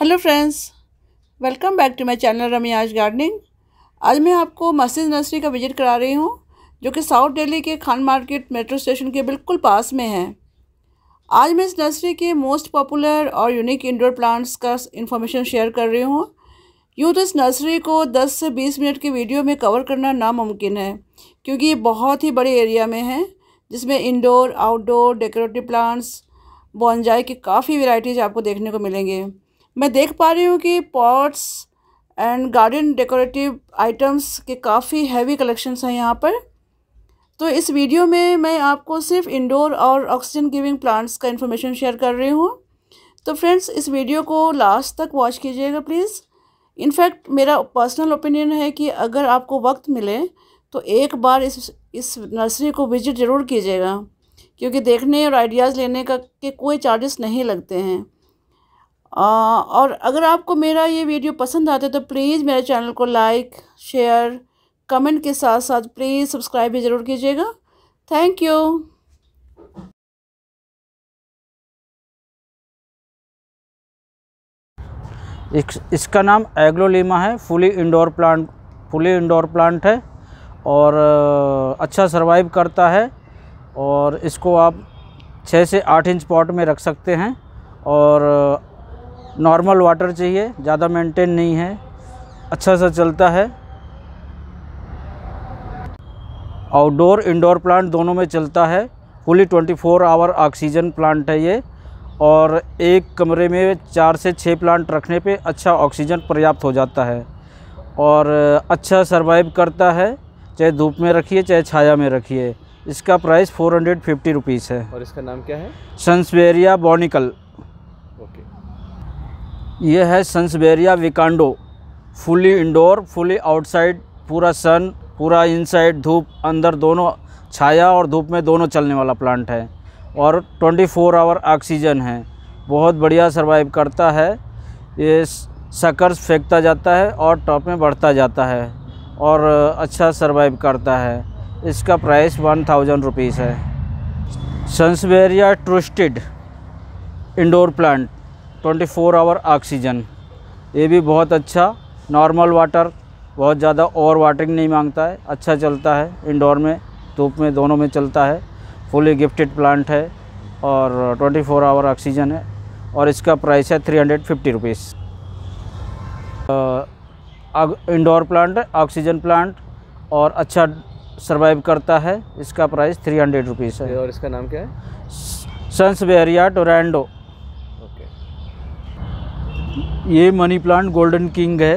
Hello friends welcome back to my channel रमियाज gardening आज मैं आपको मस्जिद नर्सरी का विज़िट करा रही हूँ जो कि साउथ दिल्ली के खान मार्केट मेट्रो स्टेशन के बिल्कुल पास में है आज मैं इस नर्सरी के मोस्ट पॉपुलर और यूनिक इंडोर प्लांट्स का इन्फॉर्मेशन शेयर कर रही हूँ यूँ तो इस नर्सरी को दस से बीस मिनट के वीडियो में कवर करना नामुमकिन है क्योंकि ये बहुत ही बड़े एरिया में है जिसमें indoor outdoor decorative plants bonsai की काफ़ी वेराइटीज़ आपको देखने को मिलेंगे मैं देख पा रही हूँ कि pots and garden decorative items के काफ़ी हैवी कलेक्शंस हैं यहाँ पर तो इस वीडियो में मैं आपको सिर्फ इंडोर और ऑक्सीजन गिविंग प्लांट्स का इन्फॉर्मेशन शेयर कर रही हूँ तो फ्रेंड्स इस वीडियो को लास्ट तक वॉच कीजिएगा प्लीज़ इनफैक्ट मेरा पर्सनल ओपिनियन है कि अगर आपको वक्त मिले तो एक बार इस इस नर्सरी को विजिट ज़रूर कीजिएगा क्योंकि देखने और आइडियाज़ लेने का के कोई चार्जेस नहीं लगते हैं और अगर आपको मेरा ये वीडियो पसंद आता है तो प्लीज़ मेरे चैनल को लाइक शेयर कमेंट के साथ साथ प्लीज़ सब्सक्राइब भी ज़रूर कीजिएगा थैंक यू इस, इसका नाम एग्लोलीमा है fully indoor plant fully indoor plant है और अच्छा सर्वाइव करता है और इसको आप छः से आठ इंच पॉट में रख सकते हैं और नॉर्मल वाटर चाहिए ज़्यादा मेंटेन नहीं है अच्छा सा चलता है आउटडोर इंडोर प्लांट दोनों में चलता है फुली 24 आवर ऑक्सीजन प्लांट है ये और एक कमरे में चार से छः प्लांट रखने पे अच्छा ऑक्सीजन पर्याप्त हो जाता है और अच्छा सरवाइव करता है चाहे धूप में रखिए चाहे छाया में रखिए इसका price four hundred fifty rupees है और इसका नाम क्या है सन्सवेरिया बॉनिकल ये है सन्सबेरिया विकांडो फुली इंडोर फुली आउटसाइड पूरा सन पूरा इनसाइड धूप अंदर दोनों छाया और धूप में दोनों चलने वाला प्लांट है और 24 फोर आवर ऑक्सीजन है बहुत बढ़िया सर्वाइव करता है ये सकर्स फेंकता जाता है और टॉप में बढ़ता जाता है और अच्छा सर्वाइव करता है इसका प्राइस वन थाउजेंड रुपीज़ है sansevieria trusted indoor plant twenty four hour oxygen ये भी बहुत अच्छा नॉर्मल वाटर बहुत ज़्यादा ओवर वाटरिंग नहीं मांगता है अच्छा चलता है इंडोर में धूप में दोनों में चलता है फुली गिफ्टेड प्लांट है और 24 फोर आवर ऑक्सीजन है और इसका प्राइस है three hundred fifty rupees indoor plant oxygen plant और अच्छा सर्वाइव करता है इसका प्राइस थ्री हंड्रेड रुपीज़ है और इसका नाम क्या है सन्स वेरिया टोरेंडो ये मनी प्लांट गोल्डन किंग है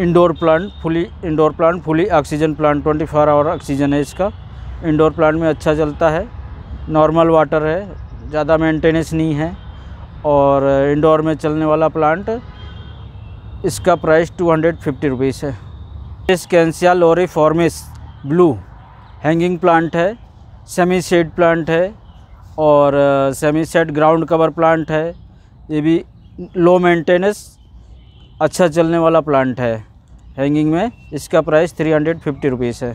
indoor plant fully indoor plant fully oxygen plant twenty four hour oxygen है इसका इंडोर प्लांट में अच्छा चलता है नॉर्मल वाटर है ज़्यादा मेंटेनेंस नहीं है और इंडोर में चलने वाला प्लांट इसका price two hundred fifty rupees है इस कैंसिया लोरी फॉर्मिस ब्लू हैंगिंग प्लांट है सेमी सेड प्लांट है और semi shade ground cover plant है ये भी लो मेंटेनेंस अच्छा चलने वाला प्लांट है हैंगिंग में इसका price three hundred fifty rupees है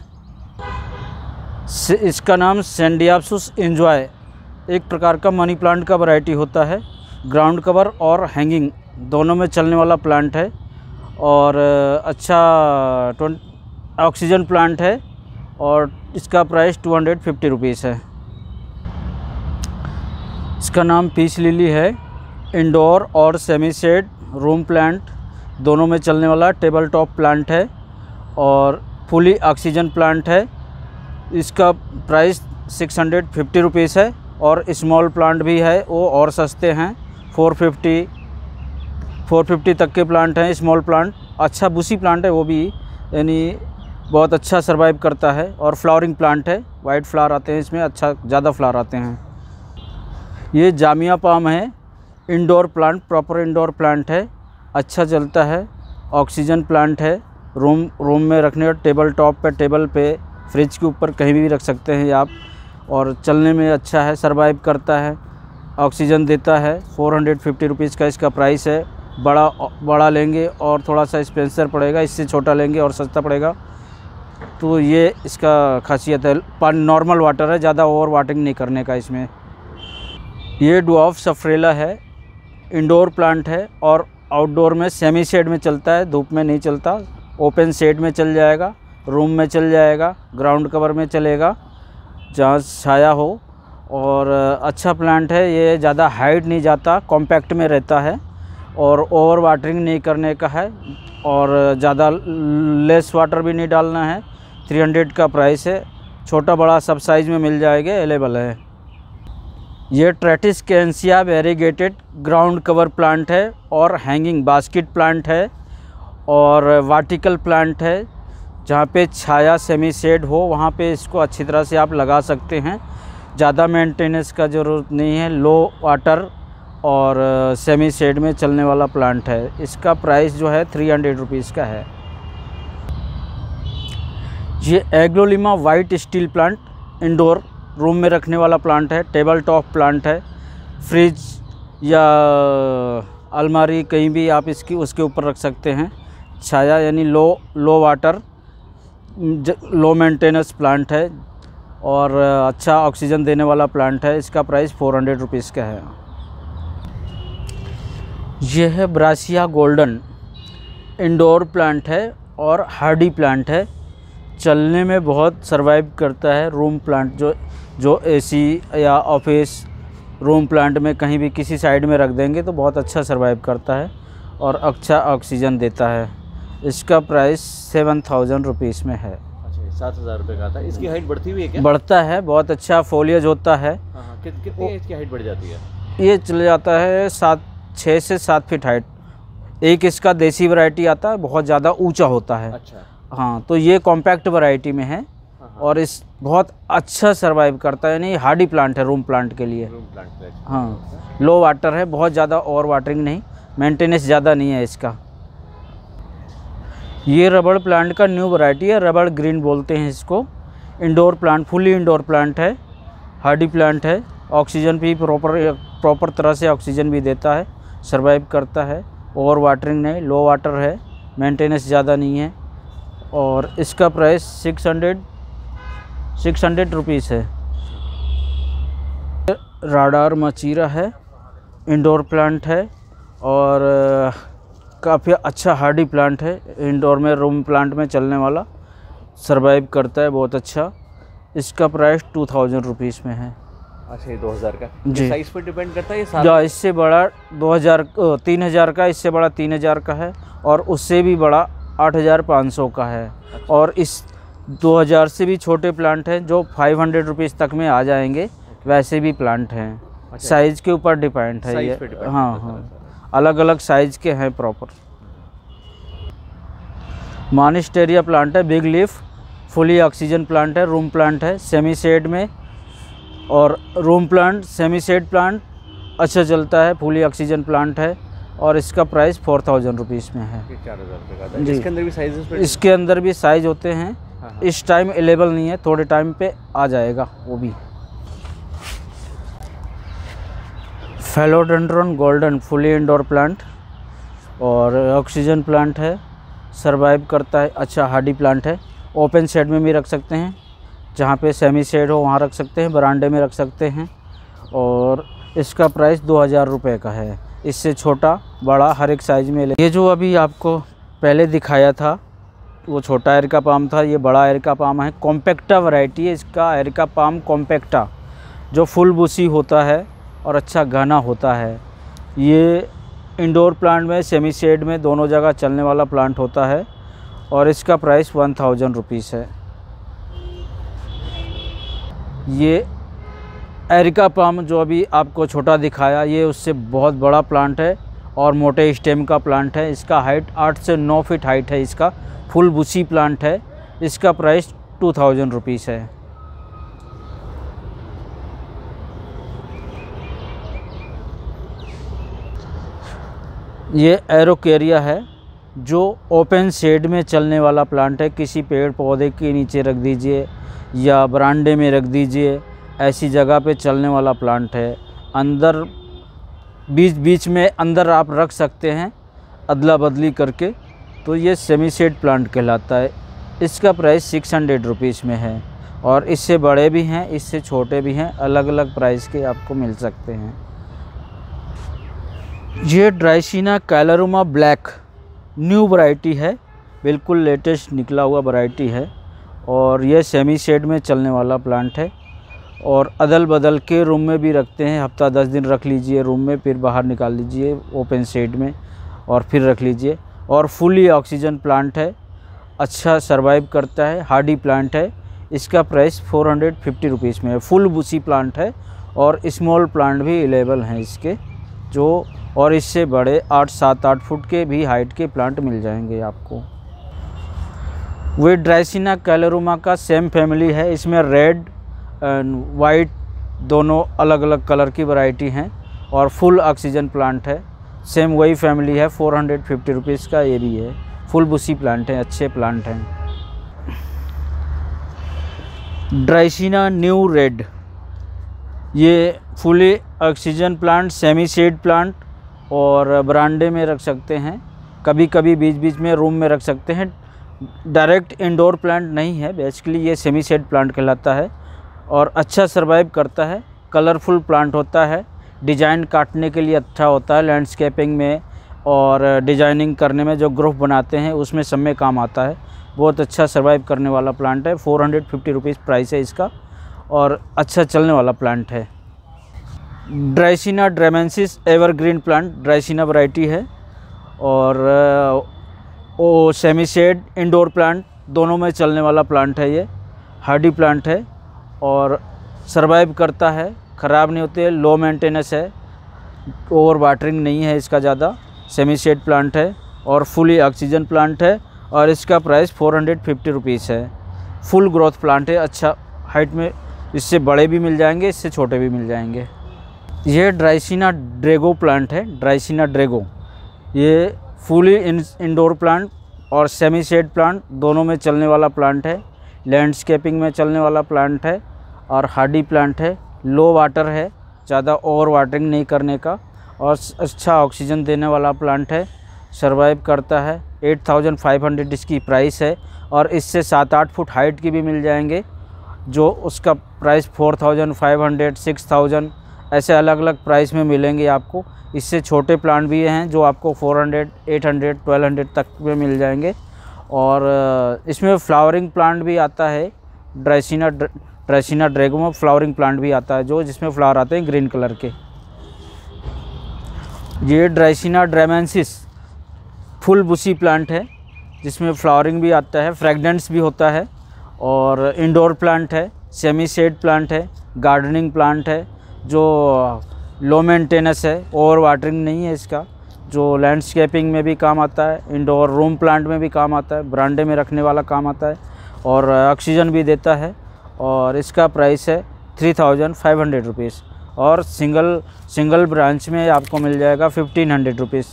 इसका नाम सेंडियापसुस एंजॉय एक प्रकार का मनी प्लांट का वैरायटी होता है ग्राउंड कवर और हैंगिंग दोनों में चलने वाला प्लांट है और अच्छा ऑक्सीजन प्लांट है और इसका price two hundred fifty rupees है इसका नाम पीस लिली है इंडोर और सेमी सेड रूम प्लांट दोनों में चलने वाला टेबल टॉप प्लांट है और फुली ऑक्सीजन प्लांट है इसका price six hundred fifty rupees है और स्मॉल प्लांट भी है वो और सस्ते हैं फोर फिफ्टी फोर फिफ्टी तक के प्लांट हैं स्मॉल प्लांट अच्छा बुसी प्लांट है वो भी यानी बहुत अच्छा सर्वाइव करता है और फ्लावरिंग प्लांट है वाइट फ्लावर आते हैं इसमें अच्छा ज़्यादा फ्लावर आते हैं ये जामिया पाम है indoor plant proper indoor plant है अच्छा जलता है ऑक्सीजन प्लांट है रूम रूम में रखने और टेबल टॉप पे टेबल पे फ्रिज के ऊपर कहीं भी रख सकते हैं आप और चलने में अच्छा है सरवाइव करता है ऑक्सीजन देता है फोर हंड्रेड फिफ्टी रुपीज़ का इसका प्राइस है बड़ा बड़ा लेंगे और थोड़ा सा स्पेंसर पड़ेगा इससे छोटा लेंगे और सस्ता पड़ेगा तो ये इसका खासियत है पानी नॉर्मल वाटर है ज़्यादा ओवर वाटरिंग नहीं करने का इसमें ये डुआफ सफरेला है इंडोर प्लांट है और आउटडोर में सेमी शेड में चलता है धूप में नहीं चलता ओपन शेड में चल जाएगा रूम में चल जाएगा ग्राउंड कवर में चलेगा जहाँ छाया हो और अच्छा प्लांट है ये ज़्यादा हाइट नहीं जाता कॉम्पैक्ट में रहता है और ओवर वाटरिंग नहीं करने का है और ज़्यादा लेस वाटर भी नहीं डालना है 300 का प्राइस है छोटा बड़ा सब साइज़ में मिल जाएगा अवेलेबल है ये ट्रेटिस कैंसिया वेरीगेटेड ग्राउंड कवर प्लांट है और हैंगिंग बास्केट प्लांट है और वाटिकल प्लांट है जहाँ पे छाया सेमी सेड हो वहाँ पे इसको अच्छी तरह से आप लगा सकते हैं ज़्यादा मेंटेनेंस का ज़रूरत नहीं है लो वाटर और सेमी सेड में चलने वाला प्लांट है इसका प्राइस जो है थ्री हंड्रेड रुपीज़ का है ये एग्लोलिमा white steel plant indoor room में रखने वाला प्लांट है टेबल टॉप प्लांट है फ्रिज या अलमारी कहीं भी आप इसकी उसके ऊपर रख सकते हैं छाया यानी low low water low maintenance plant है और अच्छा ऑक्सीजन देने वाला प्लांट है इसका प्राइस फ़ोर हंड्रेड रुपीज़ का है यह है ब्रासिया गोल्डन इंडोर प्लांट है और हार्डी प्लांट है चलने में बहुत सर्वाइव करता है रूम प्लांट जो जो एसी या ऑफिस रूम प्लांट में कहीं भी किसी साइड में रख देंगे तो बहुत अच्छा सर्वाइव करता है और अच्छा ऑक्सीजन देता है इसका प्राइस सेवन थाउजेंड रुपीज़ में है अच्छा, सात हज़ार रुपये का था इसकी हाइट बढ़ती हुई है क्या बढ़ता है बहुत अच्छा फोलियज होता है हाँ, हाँ, कितनी इसकी हाइट बढ़ जाती है ये चले जाता है सात छः से सात फीट हाइट एक इसका देसी वैरायटी आता है बहुत ज़्यादा ऊंचा होता है अच्छा हाँ तो ये कॉम्पैक्ट वैरायटी में है और इस बहुत अच्छा सर्वाइव करता है यानी हार्डी प्लांट है रूम प्लांट के लिए रूम प्लांट हाँ लो वाटर है बहुत ज़्यादा ओवर वाटरिंग नहीं मेंटेनेंस ज़्यादा नहीं है इसका ये रबड़ प्लांट का न्यू वैरायटी है रबड़ ग्रीन बोलते हैं इसको indoor plant fully indoor plant है हार्डी प्लांट है ऑक्सीजन भी प्रॉपर प्रॉपर तरह से ऑक्सीजन भी देता है सर्वाइव करता है ओवर वाटरिंग नहीं लो वाटर है मेंटेनेंस ज़्यादा नहीं है और इसका price six hundred six hundred rupees है राडार मचीरा है इंडोर प्लांट है और काफ़ी अच्छा हार्डी प्लांट है इंडोर में रूम प्लांट में चलने वाला सरवाइव करता है बहुत अच्छा इसका प्राइस टू थाउजेंड रुपीज़ में है अच्छा दो हज़ार का जी साइज़ पर डिपेंड करता है ये इससे बड़ा दो हज़ार तीन हज़ार का इससे बड़ा तीन हज़ार का है और उससे भी बड़ा आठ हज़ार पाँच सौ का है अच्छा। और इस 2000 से भी छोटे प्लांट हैं जो फाइव हंड्रेड रुपीज़ तक में आ जाएंगे वैसे भी प्लांट हैं अच्छा, साइज़ के ऊपर डिपेंड है ये हाँ हाँ अच्छा, अच्छा। अलग अलग साइज़ के हैं प्रॉपर मानिस्टेरिया प्लांट है big leaf fully oxygen plant है रूम प्लांट है सेमी सेड में और room plant semi shade plant अच्छा चलता है फुली ऑक्सीजन प्लांट है और इसका प्राइस फोर थाउजेंड रुपीज़ में है इसके अंदर भी साइज इसके अंदर भी साइज होते हैं हाँ, हाँ। इस टाइम अवेलेबल नहीं है थोड़े टाइम पे आ जाएगा वो भी philodendron golden fully indoor plant और ऑक्सीजन प्लांट है सरवाइव करता है अच्छा हार्डी प्लांट है ओपन शेड में भी रख सकते हैं जहाँ पे सेमी शेड हो वहाँ रख सकते हैं बरांडे में रख सकते हैं और इसका प्राइस दो हज़ार रुपये का है इससे छोटा बड़ा हर एक साइज़ में ले ये जो अभी आपको पहले दिखाया था वो छोटा एरिका पाम था ये बड़ा एरिका पाम है कॉम्पैक्टा वैरायटी है इसका एरिका पाम कॉम्पैक्टा जो फुल बुसी होता है और अच्छा घना होता है ये इंडोर प्लांट में सेमी शेड में दोनों जगह चलने वाला प्लांट होता है और इसका प्राइस वन थाउजेंड रुपीज़ है ये एरिका पाम जो अभी आपको छोटा दिखाया ये उससे बहुत बड़ा प्लांट है और मोटे स्टेम का प्लांट है इसका हाइट आठ से नौ फीट हाइट है इसका फुल बुसी प्लांट है इसका प्राइस टू थाउजेंड रुपीज़ है ये एरोकेरिया है जो ओपन शेड में चलने वाला प्लांट है किसी पेड़ पौधे के नीचे रख दीजिए या बरांडे में रख दीजिए ऐसी जगह पे चलने वाला प्लांट है अंदर बीच बीच में अंदर आप रख सकते हैं अदला बदली करके तो ये सेमी सेड प्लांट कहलाता है इसका प्राइस सिक्स हंड्रेड रुपीज़ में है और इससे बड़े भी हैं इससे छोटे भी हैं अलग अलग प्राइस के आपको मिल सकते हैं ये ड्राइसिना कैलरुमा ब्लैक न्यू वैरायटी है बिल्कुल लेटेस्ट निकला हुआ वैरायटी है और यह सेमी सेड में चलने वाला प्लांट है और अदल बदल के रूम में भी रखते हैं हफ्ता दस दिन रख लीजिए रूम में फिर बाहर निकाल लीजिए ओपन सेड में और फिर रख लीजिए और फुली ऑक्सीजन प्लांट है अच्छा सर्वाइव करता है हार्डी प्लांट है इसका price four hundred fifty rupees में है फुल बुसी प्लांट है और स्मॉल प्लांट भी अवेलेबल हैं इसके जो और इससे बड़े आठ सात आठ फुट के भी हाइट के प्लांट मिल जाएंगे आपको वे ड्राइसिना कैलरुमा का सेम फैमिली है इसमें रेड वाइट दोनों अलग अलग कलर की वैरायटी हैं और फुल ऑक्सीजन प्लांट है सेम वही फैमिली है फोर हंड्रेड फिफ्टी रुपीज़ का ये भी है फुल बुसी प्लांट है अच्छे प्लांट हैं ड्राइसिना न्यू रेड ये fully oxygen plant semi shade plant और ब्रांडे में रख सकते हैं कभी कभी बीच बीच में रूम में रख सकते हैं डायरेक्ट इंडोर प्लांट नहीं है बेसिकली ये सेमी सेड प्लांट कहलाता है और अच्छा सर्वाइव करता है कलरफुल प्लांट होता है डिजाइन काटने के लिए अच्छा होता है लैंडस्केपिंग में और डिजाइनिंग करने में जो ग्रुप बनाते हैं उसमें सब में काम आता है बहुत अच्छा सर्वाइव करने वाला प्लांट है four hundred fifty rupees price है इसका और अच्छा चलने वाला प्लांट है ड्राइसिना ड्रेमेंसिस एवरग्रीन प्लांट ड्राइसिना वैरायटी है और ओ शेड इंडोर प्लांट दोनों में चलने वाला प्लांट है ये हार्डी प्लांट है और सरवाइव करता है ख़राब नहीं होते लो मेंटेनेंस है ओवर वाटरिंग नहीं है इसका ज़्यादा सेमी सेड प्लांट है और फुली ऑक्सीजन प्लांट है और इसका price four hundred fifty rupees है फुल ग्रोथ प्लांट है अच्छा हाइट में इससे बड़े भी मिल जाएंगे इससे छोटे भी मिल जाएंगे यह ड्राइसिना ड्रेगो प्लांट है ड्राइसिना ड्रेगो ये फुली इंडोर प्लांट और सेमी सेड प्लांट दोनों में चलने वाला प्लांट है लैंडस्केपिंग में चलने वाला प्लांट है और हार्डी प्लांट है लो वाटर है ज़्यादा ओवर वाटरिंग नहीं करने का और अच्छा ऑक्सीजन देने वाला प्लांट है सर्वाइव करता है 8500 इसकी प्राइस है और इससे सात आठ फुट हाइट की भी मिल जाएंगे जो उसका प्राइस 4500 6000 ऐसे अलग अलग प्राइस में मिलेंगे आपको इससे छोटे प्लांट भी हैं जो आपको 400 800 1200 तक में मिल जाएंगे और इसमें फ्लावरिंग प्लांट भी आता है ड्राइसिना रेसिना ड्रेगोमा फ्लावरिंग प्लांट भी आता है जो जिसमें फ्लावर आते हैं ग्रीन कलर के ये ड्रेसिना ड्रेमेंसिस फुल बुसी प्लांट है जिसमें फ्लावरिंग भी आता है फ्रेगनेंस भी होता है और इंडोर प्लांट है सेमी सेड प्लांट है गार्डनिंग प्लांट है जो लो मेंटेनेंस है ओवर वाटरिंग नहीं है इसका जो लैंडस्केपिंग में भी काम आता है इंडोर रूम प्लांट में भी काम आता है ब्रांडे में रखने वाला काम आता है और ऑक्सीजन भी देता है और इसका प्राइस है three thousand five hundred rupees और सिंगल सिंगल ब्रांच में आपको मिल जाएगा fifteen hundred rupees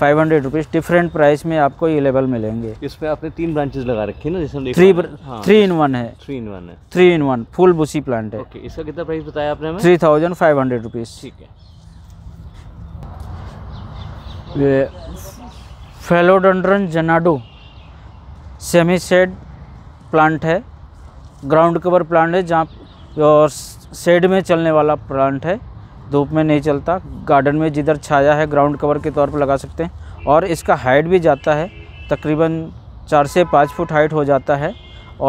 five hundred rupees different price में आपको ये लेवल मिलेंगे इसमें आपने तीन ब्रांचेज लगा रखी है ना जैसे थ्री थ्री इन वन है थ्री इन वन है three in one full bushy plant है इसका कितना प्राइस बताया आपने three thousand five hundred rupees ठीक है ये philodendron Xanadu semi shade plant है ग्राउंड कवर प्लांट है जहाँ और शेड में चलने वाला प्लांट है धूप में नहीं चलता गार्डन में जिधर छाया है ग्राउंड कवर के तौर पर लगा सकते हैं और इसका हाइट भी जाता है तकरीबन चार से पाँच फुट हाइट हो जाता है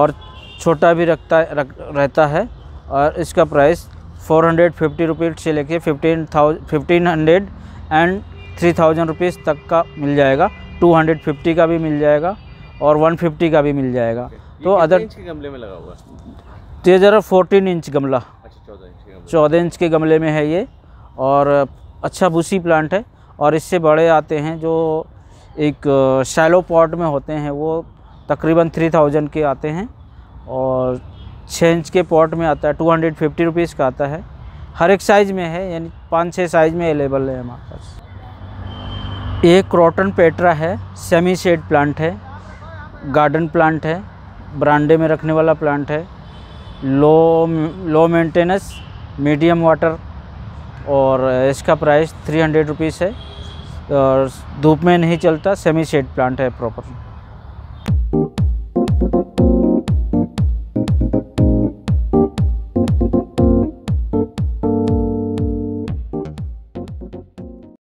और छोटा भी रखता रख, रहता है और इसका price four hundred fifty rupees से लेके fifteen thousand fifteen hundred and three thousand rupees तक का मिल जाएगा टू हंड्रेड फिफ्टी का भी मिल जाएगा और 150 का भी मिल जाएगा तो अदर गमले में लगा हुआ है तेजर फोर्टीन इंच गमला अच्छा, चौदह इंच के गमले में है ये और अच्छा बूसी प्लांट है और इससे बड़े आते हैं जो एक शैलो पॉट में होते हैं वो तकरीबन थ्री थाउजेंड के आते हैं और छः इंच के पॉट में आता है टू हंड्रेड फिफ्टी रुपीज़ का आता है हर एक साइज़ में है यानी पाँच छः साइज़ में अवेलेबल है हमारे पास एक क्रॉटन पेट्रा है सेमी शेड प्लांट है गार्डन प्लांट है ब्रांडे में रखने वाला प्लांट है low low maintenance medium water और इसका प्राइस थ्री हंड्रेड रुपीज़ है और धूप में नहीं चलता सेमी शेड प्लांट है प्रॉपर